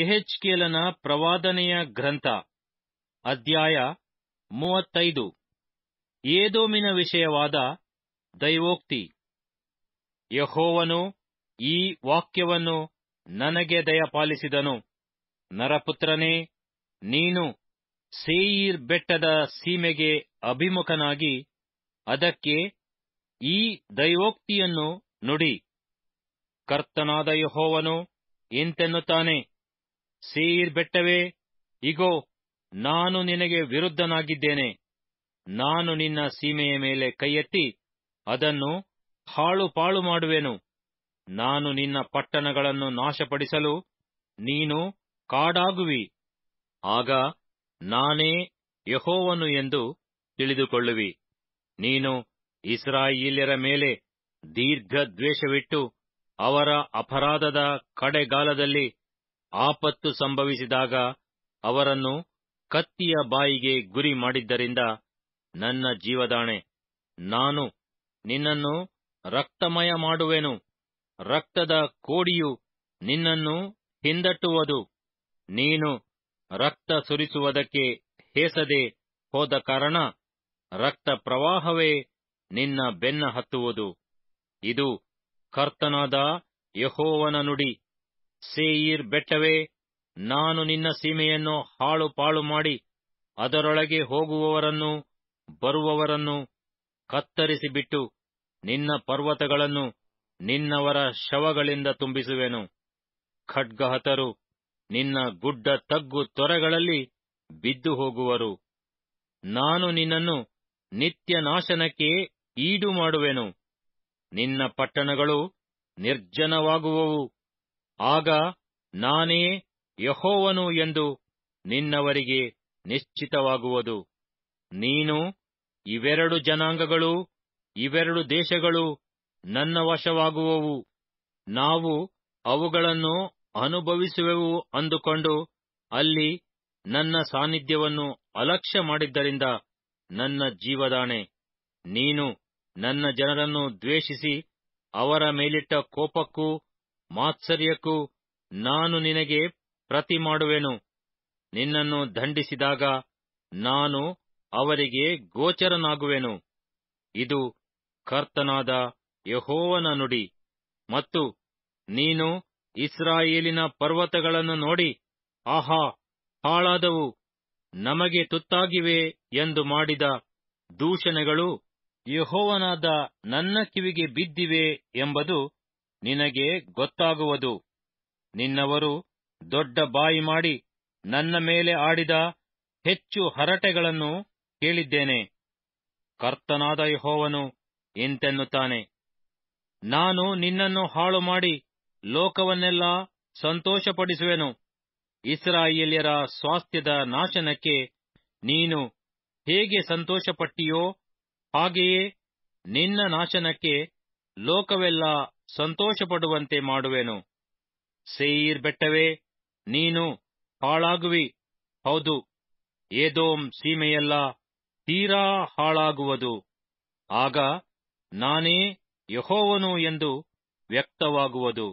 ಎಹೆಚ್ಕೇಲನ ಪ್ರವಾದನೆಯ ಗ್ರಂಥ ಅಧ್ಯಾಯ ಮೂವತ್ತೈದು ಏದೋಮಿನ ವಿಷಯವಾದ ದೈವೋಕ್ತಿ ಯಹೋವನು ಈ ವಾಕ್ಯವನ್ನು ನನಗೆ ದಯಪಾಲಿಸಿದನು ನರಪುತ್ರನೇ ನೀನು ಸೇಯೀರ್ ಬೆಟ್ಟದ ಸೀಮೆಗೆ ಅಭಿಮುಖನಾಗಿ ಅದಕ್ಕೆ ಈ ದೈವೋಕ್ತಿಯನ್ನು ನುಡಿ ಕರ್ತನಾದ ಯಹೋವನು ಎಂತೆನ್ನುತ್ತಾನೆ ಸೀರ್ ಬೆಟ್ಟವೇ ಇಗೋ ನಾನು ನಿನಗೆ ವಿರುದ್ಧನಾಗಿದ್ದೇನೆ ನಾನು ನಿನ್ನ ಸೀಮೆಯ ಮೇಲೆ ಕೈಯೆತ್ತಿ ಅದನ್ನು ಹಾಳು ಪಾಳು ಮಾಡುವೆನು ನಾನು ನಿನ್ನ ಪಟ್ಟಣಗಳನ್ನು ನಾಶಪಡಿಸಲು ನೀನು ಕಾಡಾಗುವಿ ಆಗ ನಾನೇ ಯಹೋವನು ಎಂದು ತಿಳಿದುಕೊಳ್ಳುವಿ ನೀನು ಇಸ್ರಾಯೇಲ್ಯರ ಮೇಲೆ ದೀರ್ಘ ದ್ವೇಷವಿಟ್ಟು ಅವರ ಅಪರಾಧದ ಕಡೆಗಾಲದಲ್ಲಿ ಆಪತ್ತು ಸಂಭವಿಸಿದಾಗ ಅವರನ್ನು ಕತ್ತಿಯ ಬಾಯಿಗೆ ಗುರಿ ಮಾಡಿದ್ದರಿಂದ ನನ್ನ ಜೀವದಾಣೆ ನಾನು ನಿನ್ನನ್ನು ರಕ್ತಮಯ ಮಾಡುವೆನು ರಕ್ತದ ಕೋಡಿಯು ನಿನ್ನನ್ನು ಹಿಂದಟ್ಟುವುದು ನೀನು ರಕ್ತ ಸುರಿಸುವುದಕ್ಕೆ ಹೇಸದೆ ಹೋದ ಕಾರಣ ರಕ್ತ ಪ್ರವಾಹವೇ ನಿನ್ನ ಬೆನ್ನ ಹತ್ತುವುದು ಇದು ಕರ್ತನಾದ ಯಹೋವನ ನುಡಿ ಸೇಯೀರ್ ಬೆಟ್ಟವೇ ನಾನು ನಿನ್ನ ಸೀಮೆಯನ್ನು ಹಾಳು ಪಾಳು ಮಾಡಿ ಅದರೊಳಗೆ ಹೋಗುವವರನ್ನು ಬರುವವರನ್ನು ಕತ್ತರಿಸಿಬಿಟ್ಟು ನಿನ್ನ ಪರ್ವತಗಳನ್ನು ನಿನ್ನವರ ಶವಗಳಿಂದ ತುಂಬಿಸುವೆನು ಖಡ್ಗಹತರು ನಿನ್ನ ಗುಡ್ಡ ತಗ್ಗು ತೊರೆಗಳಲ್ಲಿ ಬಿದ್ದು ಹೋಗುವರು ನಾನು ನಿನ್ನನ್ನು ನಿತ್ಯ ನಾಶನಕ್ಕೆ ಈಡು ಮಾಡುವೆನು ನಿನ್ನ ಪಟ್ಟಣಗಳು ನಿರ್ಜನವಾಗುವವು ಆಗ ನಾನೇ ಯಹೋವನು ಎಂದು ನಿನ್ನವರಿಗೆ ನಿಶ್ಚಿತವಾಗುವುದು ನೀನು ಇವೆರಡು ಜನಾಂಗಗಳು ಇವೆರಡು ದೇಶಗಳು ನನ್ನ ವಶವಾಗುವವು ನಾವು ಅವುಗಳನ್ನು ಅನುಭವಿಸುವೆವು ಅಂದುಕೊಂಡು ಅಲ್ಲಿ ನನ್ನ ಸಾನ್ನಿಧ್ಯವನ್ನು ಅಲಕ್ಷ್ಯ ಮಾಡಿದ್ದರಿಂದ ನನ್ನ ಜೀವದಾಣೆ ನೀನು ನನ್ನ ಜನರನ್ನು ದ್ವೇಷಿಸಿ ಅವರ ಮೇಲಿಟ್ಟ ಕೋಪಕ್ಕೂ ಮಾತ್ಸರ್ಯಕ್ಕೂ ನಾನು ನಿನಗೆ ಪ್ರತಿ ಮಾಡುವೆನು ನಿನ್ನನ್ನು ದಂಡಿಸಿದಾಗ ನಾನು ಅವರಿಗೆ ಗೋಚರನಾಗುವೆನು ಇದು ಕರ್ತನಾದ ಯಹೋವನ ನುಡಿ ಮತ್ತು ನೀನು ಇಸ್ರಾಯೇಲಿನ ಪರ್ವತಗಳನ್ನು ನೋಡಿ ಆಹಾ ಹಾಳಾದವು ನಮಗೆ ತುತ್ತಾಗಿವೆ ಎಂದು ಮಾಡಿದ ದೂಷಣೆಗಳು ಯಹೋವನಾದ ನನ್ನ ಕಿವಿಗೆ ಬಿದ್ದಿವೆ ಎಂಬುದು ನಿನಗೆ ಗೊತ್ತಾಗುವುದು ನಿನ್ನವರು ದೊಡ್ಡ ಬಾಯಿ ಮಾಡಿ ನನ್ನ ಮೇಲೆ ಆಡಿದ ಹೆಚ್ಚು ಹರಟೆಗಳನ್ನು ಕೇಳಿದ್ದೇನೆ ಕರ್ತನಾದ ಯಹೋವನು ಎಂತೆನ್ನುತ್ತಾನೆ ನಾನು ನಿನ್ನನ್ನು ಹಾಳು ಮಾಡಿ ಲೋಕವನ್ನೆಲ್ಲ ಸಂತೋಷಪಡಿಸುವೆನು ಇಸ್ರಾಯೇಲ್ಯರ ಸ್ವಾಸ್ಥ್ಯದ ನಾಶನಕ್ಕೆ ನೀನು ಹೇಗೆ ಸಂತೋಷಪಟ್ಟಿಯೋ ಹಾಗೆಯೇ ನಿನ್ನ ನಾಶನಕ್ಕೆ ಲೋಕವೆಲ್ಲ ಸಂತೋಷಪಡುವಂತೆ ಮಾಡುವೆನು ಸೇಯಿರ್ ಬೆಟ್ಟವೇ ನೀನು ಹಾಳಾಗುವಿ ಹೌದು ಏದೋಂ ಸೀಮೆಯೆಲ್ಲ ತೀರಾ ಹಾಳಾಗುವುದು ಆಗ ನಾನೇ ಯಹೋವನು ಎಂದು ವ್ಯಕ್ತವಾಗುವುದು